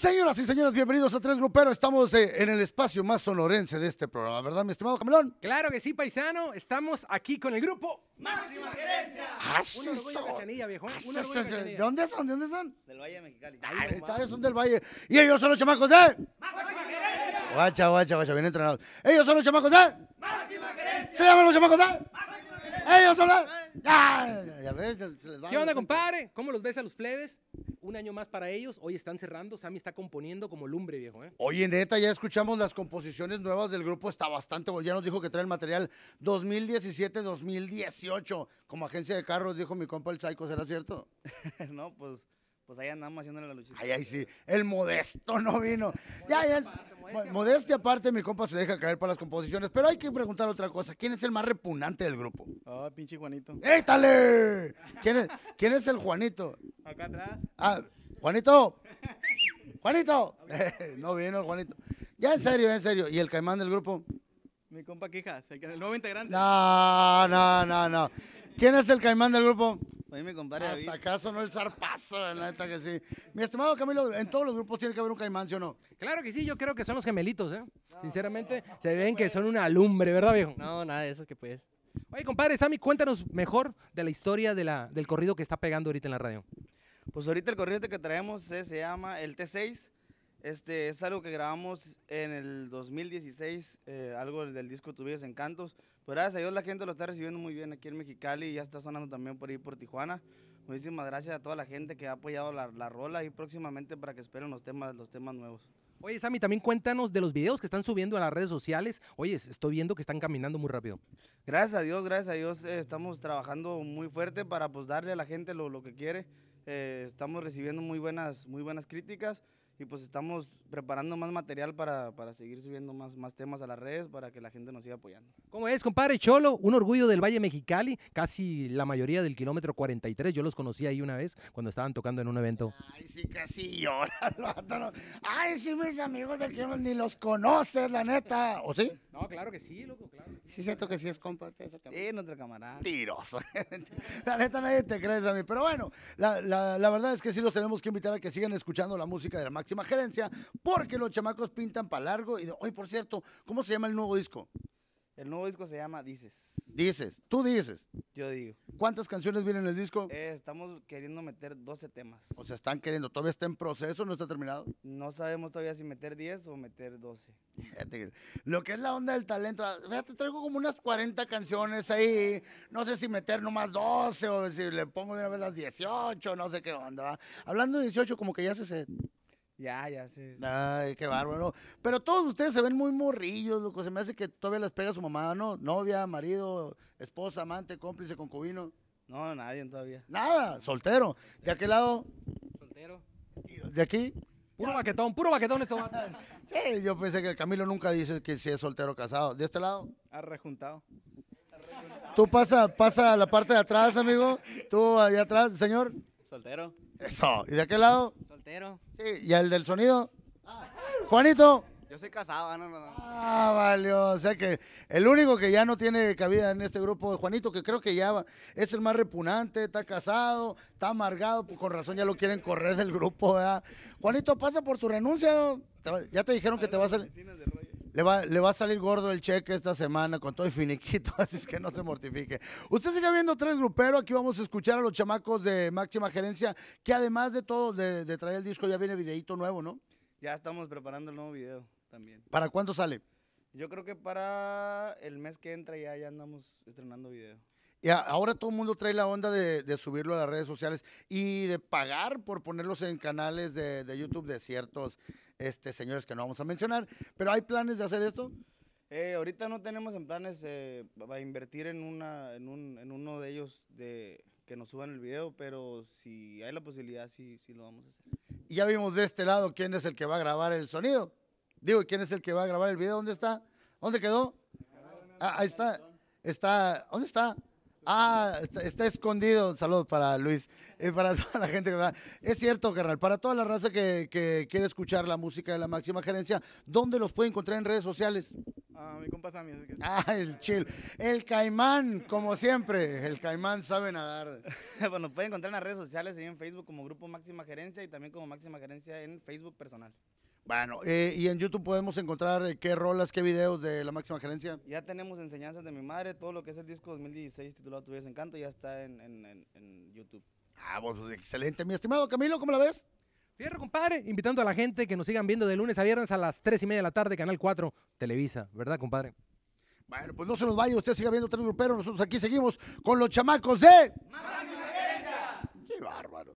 Señoras y señores, bienvenidos a Tres Gruperos. Estamos eh, en el espacio más sonorense de este programa, ¿verdad, mi estimado Camelón? Claro que sí, paisano. Estamos aquí con el grupo Máxima Gerencia. Ah, ¿eh? ah ¿De dónde son? ¿De dónde son? Del Valle de Mexicali. Ah, Ahí son del Valle. Y ellos son los chamacos de. Máxima Gerencia. Guacha, guacha, guacha, bien entrenados. Ellos son los chamacos de. Máxima Gerencia. Se llaman los chamacos de. Máxima Gerencia. Ellos son los. Ya, ves, se les va ¿Qué onda, compadre? ¿Cómo los ves a los plebes? Un año más para ellos. Hoy están cerrando. Sammy está componiendo como lumbre, viejo. ¿eh? Oye, neta, ya escuchamos las composiciones nuevas del grupo. Está bastante bueno. Ya nos dijo que trae el material 2017-2018. Como agencia de carros, dijo mi compa el Psycho. ¿Será cierto? no, pues pues ahí andamos haciéndole la luchita. Ay, ay, sí. El modesto no vino. ya, ya. Es, modestia, aparte, mi compa se deja caer para las composiciones. Pero hay que preguntar otra cosa. ¿Quién es el más repugnante del grupo? Ah, pinche Juanito. ¡Étale! ¿Quién es, ¿Quién es el Juanito? Acá atrás. Ah, Juanito. Juanito. no vino el Juanito. Ya, en serio, en serio. ¿Y el caimán del grupo? Mi compa Quijas, el, nuevo integrante. No, no, no, no. ¿Quién es el caimán del grupo? Hasta acaso no el zarpazo, la neta que sí. Mi estimado Camilo, en todos los grupos tiene que haber un caimán, ¿sí o no? Claro que sí, yo creo que son los gemelitos, ¿eh? Sinceramente, se ven que pues. son una lumbre, ¿verdad, viejo? No, nada de eso que puedes. Oye, compadre, Sammy, cuéntanos mejor de la historia del corrido que está pegando ahorita en la radio. Pues ahorita el corrido este que traemos se llama el T6 este, es algo que grabamos en el 2016, eh, algo del disco Tu Encantos. Pero gracias a Dios la gente lo está recibiendo muy bien aquí en Mexicali y ya está sonando también por ahí por Tijuana. Muchísimas gracias a toda la gente que ha apoyado la, la rola y próximamente para que esperen los temas, los temas nuevos. Oye, Sammy, también cuéntanos de los videos que están subiendo a las redes sociales. Oye, estoy viendo que están caminando muy rápido. Gracias a Dios, gracias a Dios. Eh, estamos trabajando muy fuerte para pues, darle a la gente lo, lo que quiere. Eh, estamos recibiendo muy buenas, muy buenas críticas y pues estamos preparando más material para, seguir subiendo más, más temas a las redes para que la gente nos siga apoyando. ¿Cómo es, compadre Cholo? Un orgullo del Valle Mexicali, casi la mayoría del kilómetro 43. Yo los conocí ahí una vez cuando estaban tocando en un evento. Ay, sí, casi llora. Ay, sí, mis amigos del kilómetro ni los conoces, la neta. ¿O sí? No, claro que sí, loco, claro. sí, es cierto que sí es compa. Sí, nuestro camarada. Tiroso. la neta nadie te crees a mí. Pero bueno, la, la verdad es que sí los tenemos que invitar a que sigan escuchando la música de la Max gerencia, porque los chamacos pintan para largo. Y, hoy por cierto, ¿cómo se llama el nuevo disco? El nuevo disco se llama Dices. Dices, tú dices. Yo digo. ¿Cuántas canciones vienen en el disco? Eh, estamos queriendo meter 12 temas. O sea, están queriendo, todavía está en proceso, no está terminado. No sabemos todavía si meter 10 o meter 12. Lo que es la onda del talento, ah, te traigo como unas 40 canciones ahí, no sé si meter nomás 12 o si le pongo de una vez las 18, no sé qué onda. Hablando de 18, como que ya se... Ya, ya, sí. Ay, qué bárbaro. Pero todos ustedes se ven muy morrillos, loco. Se me hace que todavía les pega su mamá, ¿no? Novia, marido, esposa, amante, cómplice, concubino. No, nadie todavía. Nada, soltero. ¿De aquel lado? Soltero. ¿De aquí? Puro baquetón, puro baquetón esto. sí, yo pensé que el Camilo nunca dice que si es soltero o casado. ¿De este lado? Ha rejuntado. Tú pasa, pasa a la parte de atrás, amigo. Tú allá atrás, señor. Soltero. Eso. ¿Y de aquel lado? ¿y el del sonido? Juanito. Yo soy casado, ah, no, no, Ah, valió o sea que el único que ya no tiene cabida en este grupo de Juanito, que creo que ya es el más repugnante, está casado, está amargado, pues, con razón ya lo quieren correr del grupo, Juanito, pasa por tu renuncia, Ya te dijeron que te vas a... Le va, le va, a salir gordo el cheque esta semana con todo y finiquito, así es que no se mortifique. Usted sigue viendo tres grupero, aquí vamos a escuchar a los chamacos de Máxima Gerencia, que además de todo, de, traer el disco, ya viene videíto nuevo, ¿no? Ya estamos preparando el nuevo video también. ¿Para cuándo sale? Yo creo que para el mes que entra ya, ya andamos estrenando video. Y ahora todo el mundo trae la onda de, de, subirlo a las redes sociales y de pagar por ponerlos en canales de, de YouTube de ciertos este, señores que no vamos a mencionar. Pero hay planes de hacer esto. Eh, ahorita no tenemos en planes eh, a invertir en, una, en, uno de ellos de que nos suban el video, pero si hay la posibilidad, sí, lo vamos a hacer. Y ya vimos de este lado quién es el que va a grabar el sonido. Digo, ¿quién es el que va a grabar el video? ¿Dónde está? ¿Dónde quedó? Ah, ahí está. Está. ¿Dónde está? Ah, está, escondido. Saludos para Luis y eh, para toda la gente que va. Es cierto, Gerral, para toda la raza que, que quiere escuchar la música de la máxima gerencia, ¿dónde los puede encontrar en redes sociales? Ah, mi compa Sammy. Ah, el chill. El caimán, como siempre. El caimán sabe nadar. bueno, pueden encontrar en las redes sociales y en Facebook como Grupo Máxima Gerencia y también como Máxima Gerencia en Facebook personal. Bueno, eh, y en YouTube podemos encontrar eh, qué rolas, qué videos de la máxima gerencia. Ya tenemos enseñanzas de mi madre, todo lo que es el disco 2016 titulado Tu encanto ya está en, en YouTube. Ah, vos, excelente. Mi estimado Camilo, ¿cómo la ves? Cierro, compadre, invitando a la gente que nos sigan viendo de lunes a viernes a las 3 y media de la tarde, Canal 4, Televisa, ¿verdad, compadre? Bueno, pues no se nos vaya, usted siga viendo Tres Gruperos, nosotros aquí seguimos con los chamacos de... ¡Qué bárbaro!